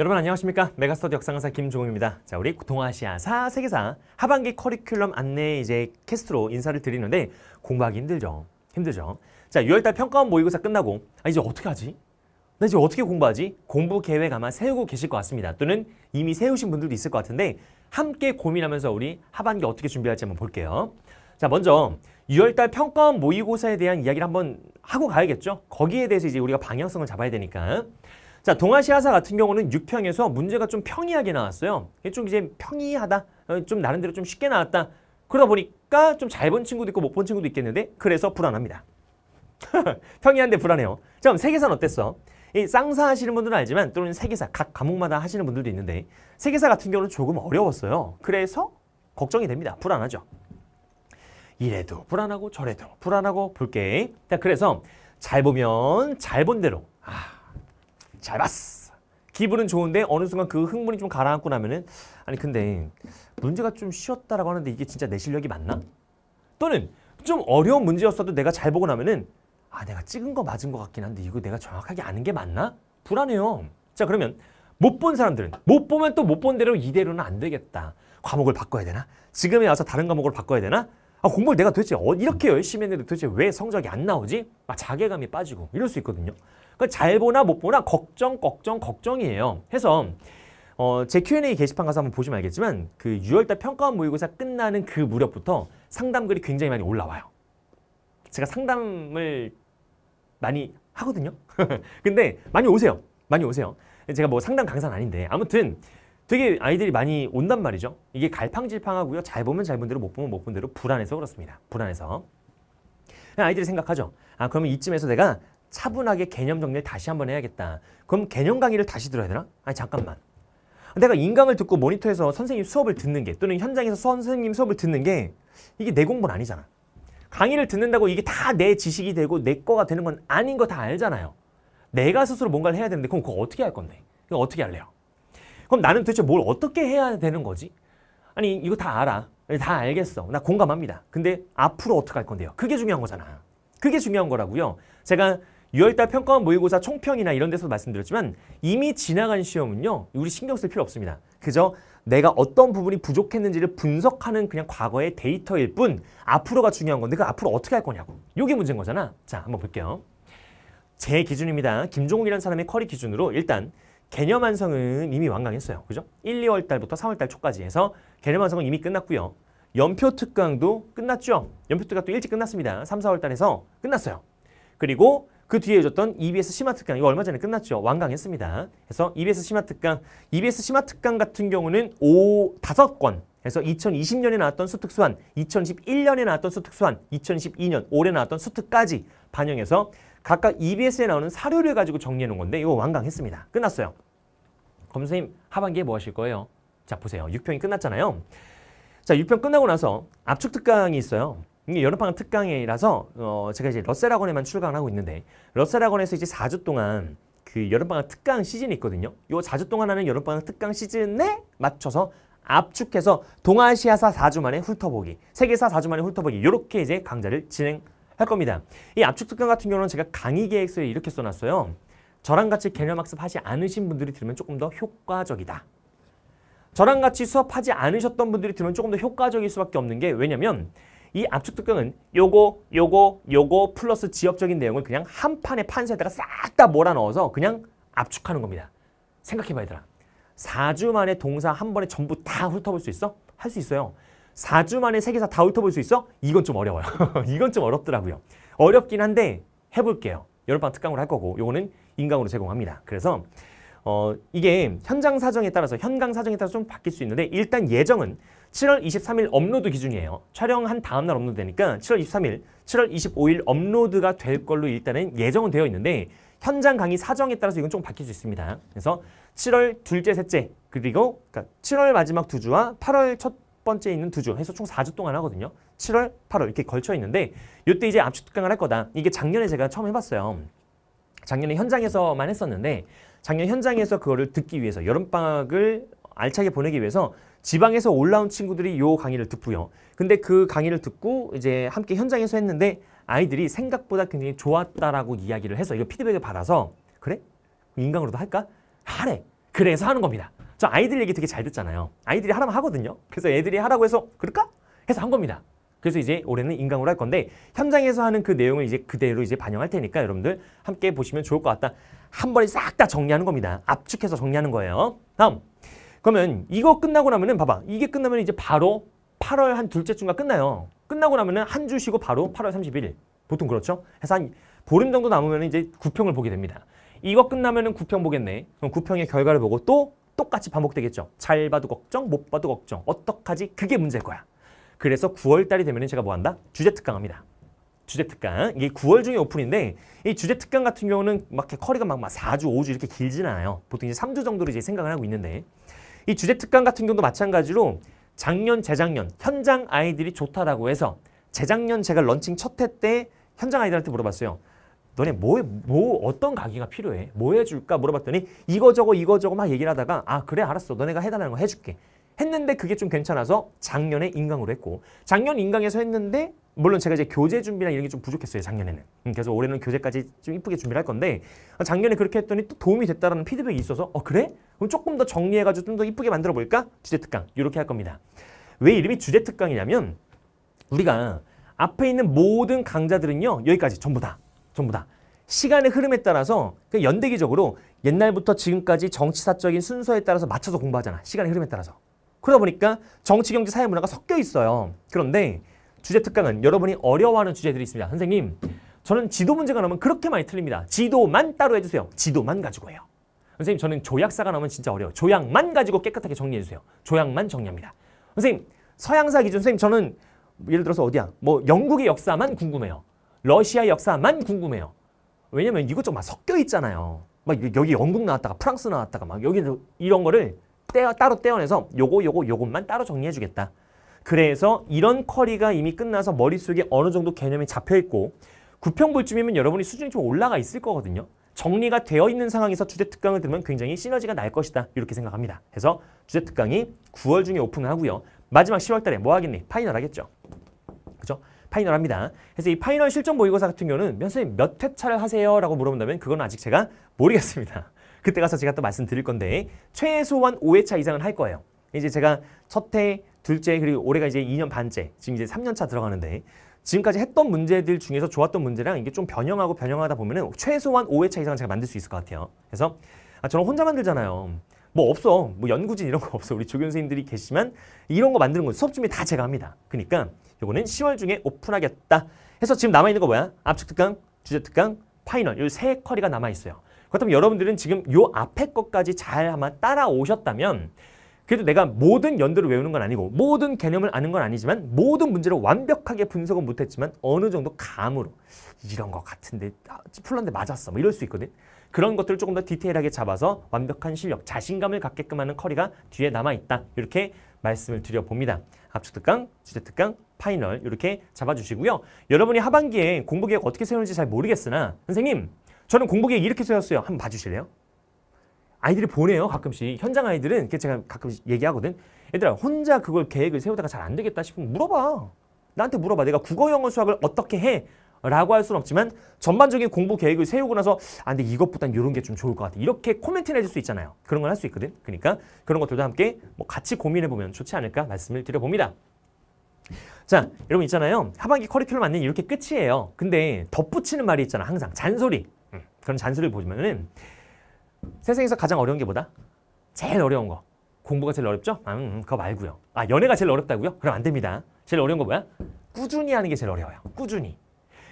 여러분 안녕하십니까 메가스터디 역사강사 김종욱입니다 자 우리 동아시아 사 세계사 하반기 커리큘럼 안내 이제 캐스트로 인사를 드리는데 공부하기 힘들죠 힘들죠 자 6월달 평가원 모의고사 끝나고 아 이제 어떻게 하지? 나 이제 어떻게 공부하지? 공부 계획 아마 세우고 계실 것 같습니다 또는 이미 세우신 분들도 있을 것 같은데 함께 고민하면서 우리 하반기 어떻게 준비할지 한번 볼게요 자 먼저 6월달 평가원 모의고사에 대한 이야기를 한번 하고 가야겠죠 거기에 대해서 이제 우리가 방향성을 잡아야 되니까 자, 동아시아사 같은 경우는 6평에서 문제가 좀 평이하게 나왔어요. 이게 좀 이제 평이하다. 어, 좀 나름대로 좀 쉽게 나왔다. 그러다 보니까 좀 잘 본 친구도 있고 못 본 친구도 있겠는데 그래서 불안합니다. 평이한데 불안해요. 자, 그럼 세계사는 어땠어? 이 쌍사 하시는 분들은 알지만 또는 세계사 각 과목마다 하시는 분들도 있는데 세계사 같은 경우는 조금 어려웠어요. 그래서 걱정이 됩니다. 불안하죠. 이래도 불안하고 저래도 불안하고 볼게. 자, 그래서 잘 보면 잘 본 대로 잘 봤어. 기분은 좋은데 어느 순간 그 흥분이 좀 가라앉고 나면은 아니 근데 문제가 좀 쉬웠다라고 하는데 이게 진짜 내 실력이 맞나? 또는 좀 어려운 문제였어도 내가 잘 보고 나면은 아 내가 찍은 거 맞은 것 같긴 한데 이거 내가 정확하게 아는 게 맞나? 불안해요. 자 그러면 못 본 사람들은 못 보면 또 못 본 대로 이대로는 안 되겠다. 과목을 바꿔야 되나? 지금에 와서 다른 과목을 바꿔야 되나? 아, 공부를 내가 도대체 어, 이렇게 열심히 했는데 도대체 왜 성적이 안 나오지? 막 자괴감이 빠지고 이럴 수 있거든요. 그잘 보나 못 보나 걱정, 걱정, 걱정이에요. 해서 어, 제 Q&A 게시판 가서 한번 보시면 알겠지만 그 6월달 평가원 모의고사 끝나는 그 무렵부터 상담글이 굉장히 많이 올라와요. 제가 상담을 많이 하거든요. 근데 많이 오세요. 많이 오세요. 제가 뭐 상담 강사는 아닌데 아무튼 되게 아이들이 많이 온단 말이죠. 이게 갈팡질팡하고요. 잘 보면 잘 본 대로 못 보면 못 본 대로 불안해서 그렇습니다. 불안해서. 아이들이 생각하죠. 아 그러면 이쯤에서 내가 차분하게 개념 정리를 다시 한번 해야겠다. 그럼 개념 강의를 다시 들어야 되나? 아니 잠깐만. 내가 인강을 듣고 모니터에서 선생님 수업을 듣는 게 또는 현장에서 선생님 수업을 듣는 게 이게 내 공부는 아니잖아. 강의를 듣는다고 이게 다 내 지식이 되고 내 거가 되는 건 아닌 거 다 알잖아요. 내가 스스로 뭔가를 해야 되는데 그럼 그거 어떻게 할 건데? 이거 어떻게 할래요? 그럼 나는 도대체 뭘 어떻게 해야 되는 거지? 아니 이거 다 알아. 다 알겠어. 나 공감합니다. 근데 앞으로 어떻게 할 건데요? 그게 중요한 거잖아. 그게 중요한 거라고요. 제가 6월달 평가원 모의고사 총평이나 이런 데서 도 말씀드렸지만 이미 지나간 시험은요. 우리 신경 쓸 필요 없습니다. 그죠 내가 어떤 부분이 부족했는지를 분석하는 그냥 과거의 데이터일 뿐 앞으로가 중요한 건데 그 앞으로 어떻게 할 거냐고. 이게 문제인 거잖아. 자, 한번 볼게요. 제 기준입니다. 김종욱이라는 사람의 커리 기준으로 일단 개념 완성은 이미 완강했어요. 그죠? 1, 2월 달부터 3월 달 초까지 해서 개념 완성은 이미 끝났고요. 연표 특강도 끝났죠. 연표 특강도 일찍 끝났습니다. 3, 4월 달에서 끝났어요. 그리고 그 뒤에 해줬던 EBS 심화 특강 이거 얼마 전에 끝났죠. 완강했습니다. 그래서 EBS 심화 특강, EBS 심화 특강 같은 경우는 5, 5권 그래서 2020년에 나왔던 수특수한, 2011년에 나왔던 수특수한, 2012년 올해 나왔던 수특까지 반영해서 각각 EBS에 나오는 사료를 가지고 정리해 놓은 건데 이거 완강했습니다. 끝났어요. 검사님 하반기에 뭐 하실 거예요? 자 보세요. 6편이 끝났잖아요. 자 6편 끝나고 나서 압축특강이 있어요. 이게 여름방학 특강이라서 어, 제가 이제 러셀학원에만 출강을 하고 있는데 러셀학원에서 이제 4주 동안 그 여름방학 특강 시즌이 있거든요. 요 4주 동안 하는 여름방학 특강 시즌에 맞춰서 압축해서 동아시아사 4주 만에 훑어보기, 세계사 4주 만에 훑어보기 이렇게 이제 강좌를 진행할 겁니다. 이 압축 특강 같은 경우는 제가 강의 계획서에 이렇게 써놨어요. 저랑 같이 개념 학습하지 않으신 분들이 들으면 조금 더 효과적이다. 저랑 같이 수업하지 않으셨던 분들이 들으면 조금 더 효과적일 수밖에 없는 게 왜냐면 이 압축 특강은 요거, 요거, 요거 플러스 지역적인 내용을 그냥 한 판에 판서에다가 싹 다 몰아넣어서 그냥 압축하는 겁니다. 생각해봐 얘들아. 4주 만에 동사 한 번에 전부 다 훑어볼 수 있어? 할 수 있어요. 4주 만에 세계사 다 훑어볼 수 있어? 이건 좀 어려워요. 이건 좀 어렵더라고요. 어렵긴 한데 해볼게요. 여름방 특강으로 할 거고 요거는 인강으로 제공합니다. 그래서 어, 이게 현장 사정에 따라서 현강 사정에 따라서 좀 바뀔 수 있는데 일단 예정은 7월 23일 업로드 기준이에요. 촬영한 다음 날 업로드 되니까 7월 23일, 7월 25일 업로드가 될 걸로 일단은 예정은 되어 있는데 현장 강의 사정에 따라서 이건 좀 바뀔 수 있습니다. 그래서 7월 둘째, 셋째 그리고 그러니까 7월 마지막 두 주와 8월 첫 번째 있는 두 주 해서 총 4주 동안 하거든요. 7월, 8월 이렇게 걸쳐 있는데 이때 이제 압축 특강을 할 거다. 이게 작년에 제가 처음 해봤어요. 작년에 현장에서만 했었는데 작년 현장에서 그거를 듣기 위해서 여름방학을 알차게 보내기 위해서 지방에서 올라온 친구들이 요 강의를 듣고요. 근데 그 강의를 듣고 이제 함께 현장에서 했는데 아이들이 생각보다 굉장히 좋았다라고 이야기를 해서 이거 피드백을 받아서 그래? 인강으로도 할까? 하래. 그래서 하는 겁니다. 저 아이들 얘기 되게 잘 듣잖아요. 아이들이 하라면 하거든요. 그래서 애들이 하라고 해서 그럴까? 해서 한 겁니다. 그래서 이제 올해는 인강으로 할 건데 현장에서 하는 그 내용을 이제 그대로 이제 반영할 테니까 여러분들 함께 보시면 좋을 것 같다. 한 번에 싹 다 정리하는 겁니다. 압축해서 정리하는 거예요. 다음. 그러면 이거 끝나고 나면은 봐봐. 이게 끝나면 이제 바로 8월 한 둘째 주가 끝나요. 끝나고 나면은 한 주 쉬고 바로 8월 3 1일 보통 그렇죠? 해서 한 보름 정도 남으면 이제 구평을 보게 됩니다. 이거 끝나면은 구평 보겠네. 그럼 구평의 결과를 보고 또 똑같이 반복되겠죠. 잘 봐도 걱정, 못 봐도 걱정. 어떡하지? 그게 문제일 거야. 그래서 9월달이 되면 제가 뭐 한다? 주제 특강합니다. 주제 특강. 이게 9월 중에 오픈인데 이 주제 특강 같은 경우는 막 이렇게 커리가 막, 4주, 5주 이렇게 길지는 않아요. 보통 이제 3주 정도로 이제 생각을 하고 있는데 이 주제 특강 같은 경우도 마찬가지로 작년, 재작년 현장 아이들이 좋다라고 해서 재작년 제가 런칭 첫 해 때 현장 아이들한테 물어봤어요. 너네 뭐, 뭐 어떤 강의가 필요해? 뭐 해줄까? 물어봤더니 이거 저거 이거 저거 막 얘기를 하다가 아 그래 알았어 너네가 해달라는 거 해줄게 했는데 그게 좀 괜찮아서 작년에 인강으로 했고 작년 인강에서 했는데 물론 제가 이제 교재 준비나 이런 게 좀 부족했어요 작년에는 음, 그래서 올해는 교재까지 좀 이쁘게 준비를 할 건데 작년에 그렇게 했더니 또 도움이 됐다라는 피드백이 있어서 어 그래? 그럼 조금 더 정리해가지고 좀 더 이쁘게 만들어 볼까? 주제 특강 이렇게 할 겁니다 왜 이름이 주제 특강이냐면 우리가 앞에 있는 모든 강자들은요 여기까지 전부 다 전부 다 시간의 흐름에 따라서 그 연대기적으로 옛날부터 지금까지 정치사적인 순서에 따라서 맞춰서 공부하잖아 시간의 흐름에 따라서 그러다 보니까 정치, 경제, 사회, 문화가 섞여 있어요. 그런데 주제 특강은 여러분이 어려워하는 주제들이 있습니다. 선생님, 저는 지도 문제가 나오면 그렇게 많이 틀립니다. 지도만 따로 해주세요. 지도만 가지고 해요. 선생님, 저는 조약사가 나오면 진짜 어려워요. 조약만 가지고 깨끗하게 정리해주세요. 조약만 정리합니다. 선생님, 서양사 기준, 선생님, 저는 예를 들어서 어디야? 뭐 영국의 역사만 궁금해요. 러시아 역사만 궁금해요. 왜냐면 이것저것 막 섞여 있잖아요. 막 여기 영국 나왔다가 프랑스 나왔다가 막 여기 이런 거를 떼어, 따로 떼어내서 요거 요거 요것만 따로 정리해주겠다. 그래서 이런 커리가 이미 끝나서 머릿속에 어느 정도 개념이 잡혀있고 구평볼쯤이면 여러분이 수준이 좀 올라가 있을 거거든요. 정리가 되어 있는 상황에서 주제특강을 들으면 굉장히 시너지가 날 것이다. 이렇게 생각합니다. 그래서 주제특강이 9월 중에 오픈하고요. 을 마지막 10월 달에 뭐 하겠니? 파이널 하겠죠. 그죠? 파이널 합니다. 그래서 이 파이널 실전 모의고사 같은 경우는 면 선생님 몇 회차를 하세요? 라고 물어본다면 그건 아직 제가 모르겠습니다. 그때 가서 제가 또 말씀드릴 건데 최소한 5회차 이상은 할 거예요. 이제 제가 첫 해, 둘째, 그리고 올해가 이제 2년 반째, 지금 이제 3년차 들어가는데 지금까지 했던 문제들 중에서 좋았던 문제랑 이게 좀 변형하고 변형하다 보면은 최소한 5회차 이상은 제가 만들 수 있을 것 같아요. 그래서 아, 저는 혼자 만들잖아요. 뭐 없어. 뭐 연구진 이런 거 없어. 우리 조교 선생님들이 계시면 이런 거 만드는 건 수업 준비 다 제가 합니다. 그러니까 요거는 10월 중에 오픈하겠다 해서 지금 남아있는 거 뭐야? 압축 특강, 주제 특강, 파이널 요 세 커리가 남아있어요. 그렇다면 여러분들은 지금 요 앞에 것까지 잘 아마 따라오셨다면 그래도 내가 모든 연도를 외우는 건 아니고 모든 개념을 아는 건 아니지만 모든 문제를 완벽하게 분석은 못했지만 어느 정도 감으로 이런 것 같은데 아, 풀렀는데 맞았어 뭐 이럴 수 있거든 그런 것들을 조금 더 디테일하게 잡아서 완벽한 실력, 자신감을 갖게끔 하는 커리가 뒤에 남아있다 이렇게 말씀을 드려봅니다 압축특강, 주제특강, 파이널 이렇게 잡아주시고요 여러분이 하반기에 공부계획 어떻게 세우는지 잘 모르겠으나 선생님 저는 공부기에 이렇게 써였어요. 한번 봐주실래요? 아이들이 보내요 가끔씩 현장 아이들은 제가 가끔씩 얘기하거든 얘들아 혼자 그걸 계획을 세우다가 잘 안 되겠다 싶으면 물어봐 나한테 물어봐 내가 국어 영어 수학을 어떻게 해 라고 할 수는 없지만 전반적인 공부 계획을 세우고 나서 아 근데 이것보단 이런 게 좀 좋을 것 같아 이렇게 코멘트를 해줄 수 있잖아요 그런 걸 할 수 있거든 그러니까 그런 것들도 함께 뭐 같이 고민해보면 좋지 않을까 말씀을 드려봅니다 자 여러분 있잖아요 하반기 커리큘럼 안내는 이렇게 끝이에요 근데 덧붙이는 말이 있잖아 항상 잔소리 그런 잔소리를 보면은 시 세상에서 가장 어려운 게 뭐다? 제일 어려운 거. 공부가 제일 어렵죠? 아, 음, 음, 그거 말고요. 아, 연애가 제일 어렵다고요? 그럼 안 됩니다. 제일 어려운 거 뭐야? 꾸준히 하는 게 제일 어려워요. 꾸준히.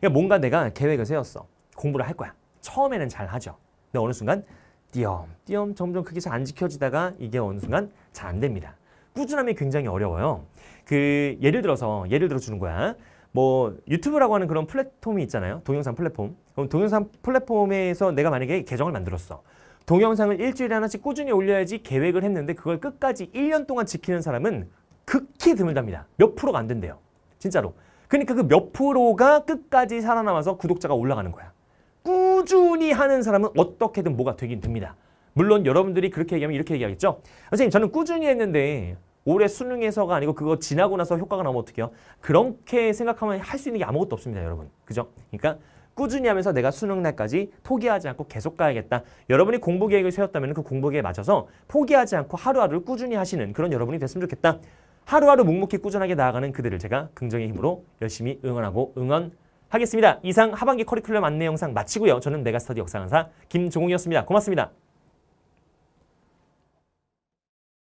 그러니까 뭔가 내가 계획을 세웠어. 공부를 할 거야. 처음에는 잘 하죠. 근데 어느 순간 띄엄, 띄엄 점점 그게 잘 안 지켜지다가 이게 어느 순간 잘 안 됩니다. 꾸준함이 굉장히 어려워요. 그 예를 들어서 예를 들어 주는 거야. 뭐 유튜브라고 하는 그런 플랫폼이 있잖아요. 동영상 플랫폼. 그럼 동영상 플랫폼에서 내가 만약에 계정을 만들었어. 동영상을 일주일에 하나씩 꾸준히 올려야지 계획을 했는데 그걸 끝까지 1년 동안 지키는 사람은 극히 드물답니다. 몇 프로가 안 된대요. 진짜로. 그러니까 그 몇 프로가 끝까지 살아남아서 구독자가 올라가는 거야. 꾸준히 하는 사람은 어떻게든 뭐가 되긴 됩니다. 물론 여러분들이 그렇게 얘기하면 이렇게 얘기하겠죠. 선생님 저는 꾸준히 했는데 올해 수능에서가 아니고 그거 지나고 나서 효과가 나면 어떡해요? 그렇게 생각하면 할 수 있는 게 아무것도 없습니다, 여러분. 그죠? 그러니까 꾸준히 하면서 내가 수능 날까지 포기하지 않고 계속 가야겠다. 여러분이 공부 계획을 세웠다면 그 공부 계획에 맞춰서 포기하지 않고 하루하루를 꾸준히 하시는 그런 여러분이 됐으면 좋겠다. 하루하루 묵묵히 꾸준하게 나아가는 그들을 제가 긍정의 힘으로 열심히 응원하고 응원하겠습니다. 이상 하반기 커리큘럼 안내 영상 마치고요. 저는 메가스터디 역사 강사 김종욱이었습니다. 고맙습니다.